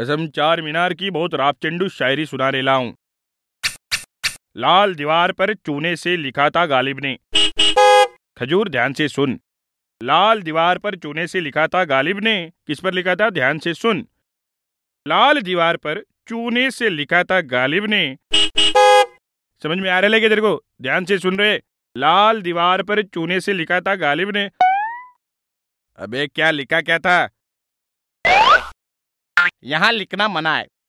कसम चार मीनार की बहुत रापचेंडू शायरी सुना रेला हूं लाल दीवार पर चूने से लिखा था गालिब ने खजूर ध्यान से सुन लाल दीवार पर चूने से लिखा था गालिब ने किस पर लिखा था ध्यान से सुन लाल दीवार पर चूने से लिखा था गालिब ने समझ में आ रहा है तेरे को ध्यान से सुन रहे लाल दीवार पर चूने से लिखा था गालिब ने अबे क्या लिखा क्या था यहाँ लिखना मना है